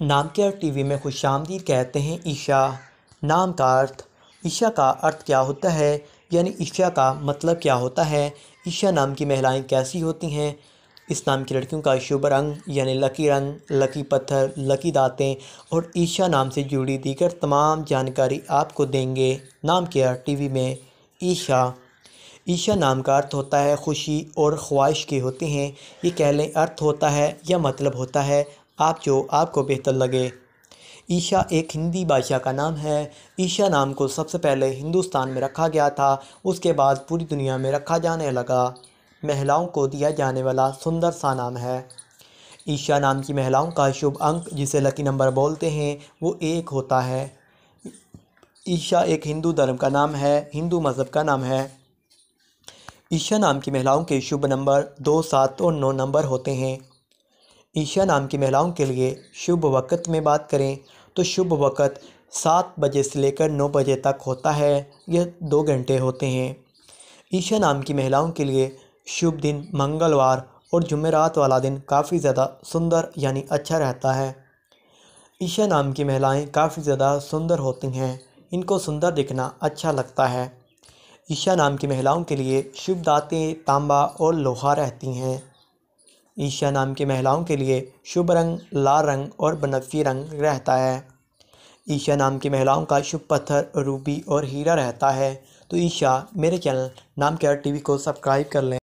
नामकेयर TV में खुश आमदीद कहते हैं ईशा नाम का अर्थ ईशा का अर्थ क्या होता है यानी ईशा का मतलब क्या होता है ईशा नाम की महिलाएं कैसी होती हैं इस नाम की लड़कियों का शुभ रंग यानी लकी रंग लकी पत्थर लकी दांतें और ईशा नाम से जुड़ी दीगर तमाम जानकारी आपको देंगे नाम केयर टी में ईशा ईशा नाम का अर्थ होता है खुशी और ख्वाहिश के होते हैं ये कह लें अर्थ होता है या मतलब होता है आप जो आपको बेहतर लगे ईशा एक हिंदी भाषा का नाम है ईशा नाम को सबसे पहले हिंदुस्तान में रखा गया था उसके बाद पूरी दुनिया में रखा जाने लगा महिलाओं को दिया जाने वाला सुंदर सा नाम है ईशा नाम की महिलाओं का शुभ अंक जिसे लकी नंबर बोलते हैं वो एक होता है ईशा एक हिंदू धर्म का नाम है हिंदू मज़हब का नाम है ईशा नाम की महिलाओं के शुभ नंबर दो सात और नौ नंबर होते हैं ईशा नाम की महिलाओं के लिए शुभ वक़्त में बात करें तो शुभ वक़्त सात बजे से लेकर नौ बजे तक होता है यह दो घंटे होते हैं ईशा नाम की महिलाओं के लिए शुभ दिन मंगलवार और जुमेरात वाला दिन काफ़ी ज़्यादा सुंदर यानी अच्छा रहता है ईशा नाम की महिलाएं काफ़ी ज़्यादा सुंदर होती हैं इनको सुंदर दिखना अच्छा लगता है ईशा नाम की महिलाओं के लिए शुभ दातें तांबा और लोहा रहती हैं ईशा नाम की महिलाओं के लिए शुभ रंग लाल रंग और बनफी रंग रहता है ईशा नाम की महिलाओं का शुभ पत्थर रूबी और हीरा रहता है तो ईशा मेरे चैनल नाम के आर टी को सब्सक्राइब कर लें